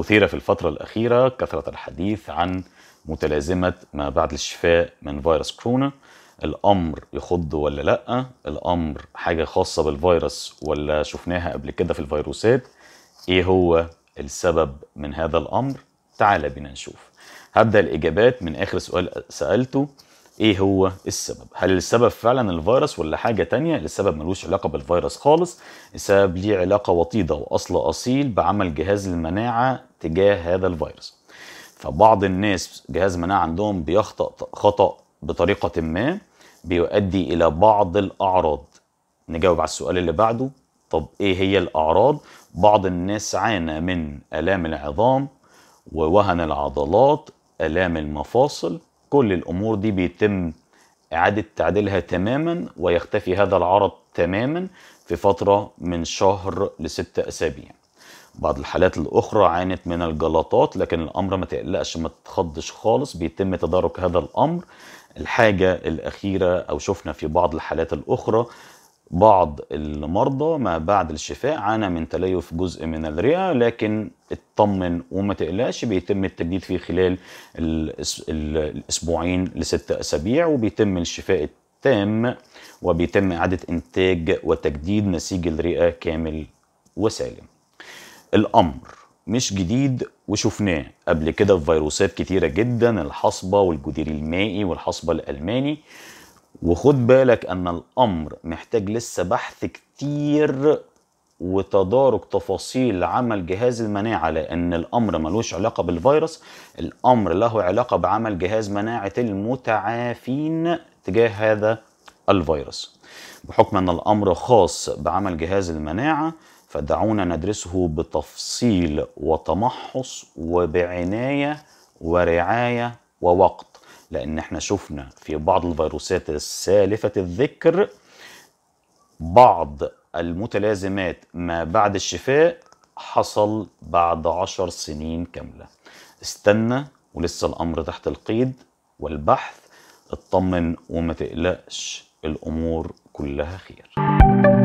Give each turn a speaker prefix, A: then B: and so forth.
A: أثير في الفترة الأخيرة كثرة الحديث عن متلازمة ما بعد الشفاء من فيروس كورونا الأمر يخض ولا لأ الأمر حاجة خاصة بالفيروس ولا شفناها قبل كده في الفيروسات إيه هو السبب من هذا الأمر تعال بنا نشوف هبدأ الإجابات من آخر سؤال سألته ايه هو السبب هل السبب فعلا الفيروس ولا حاجه تانية السبب ملوش علاقه بالفيروس خالص السبب ليه علاقه وطيده واصل اصيل بعمل جهاز المناعه تجاه هذا الفيروس فبعض الناس جهاز مناعه عندهم بيخطأ خطأ بطريقه ما بيؤدي الى بعض الاعراض نجاوب على السؤال اللي بعده طب ايه هي الاعراض بعض الناس عانى من الام العظام ووهن العضلات الام المفاصل كل الامور دي بيتم اعاده تعديلها تماما ويختفي هذا العرض تماما في فتره من شهر لستة اسابيع بعض الحالات الاخرى عانت من الجلطات لكن الامر ما تقلقش ما تخضش خالص بيتم تدارك هذا الامر الحاجه الاخيره او شفنا في بعض الحالات الاخرى بعض المرضى ما بعد الشفاء عانى من تليف جزء من الرئه لكن اطمن وما تقلقش بيتم التجديد في خلال الاسبوعين لستة اسابيع وبيتم الشفاء التام وبيتم اعاده انتاج وتجديد نسيج الرئه كامل وسالم. الامر مش جديد وشفناه قبل كده في فيروسات كتيره جدا الحصبه والجدير المائي والحصبه الالماني وخد بالك ان الامر محتاج لسه بحث كتير وتدارك تفاصيل عمل جهاز المناعة لأن الأمر ملوش علاقة بالفيروس الأمر له علاقة بعمل جهاز مناعة المتعافين تجاه هذا الفيروس بحكم أن الأمر خاص بعمل جهاز المناعة فدعونا ندرسه بتفصيل وتمحص وبعناية ورعاية ووقت لأن احنا شفنا في بعض الفيروسات السالفة الذكر بعض المتلازمات ما بعد الشفاء حصل بعد عشر سنين كاملة استنى ولسه الأمر تحت القيد والبحث اطمن وما تقلقش الأمور كلها خير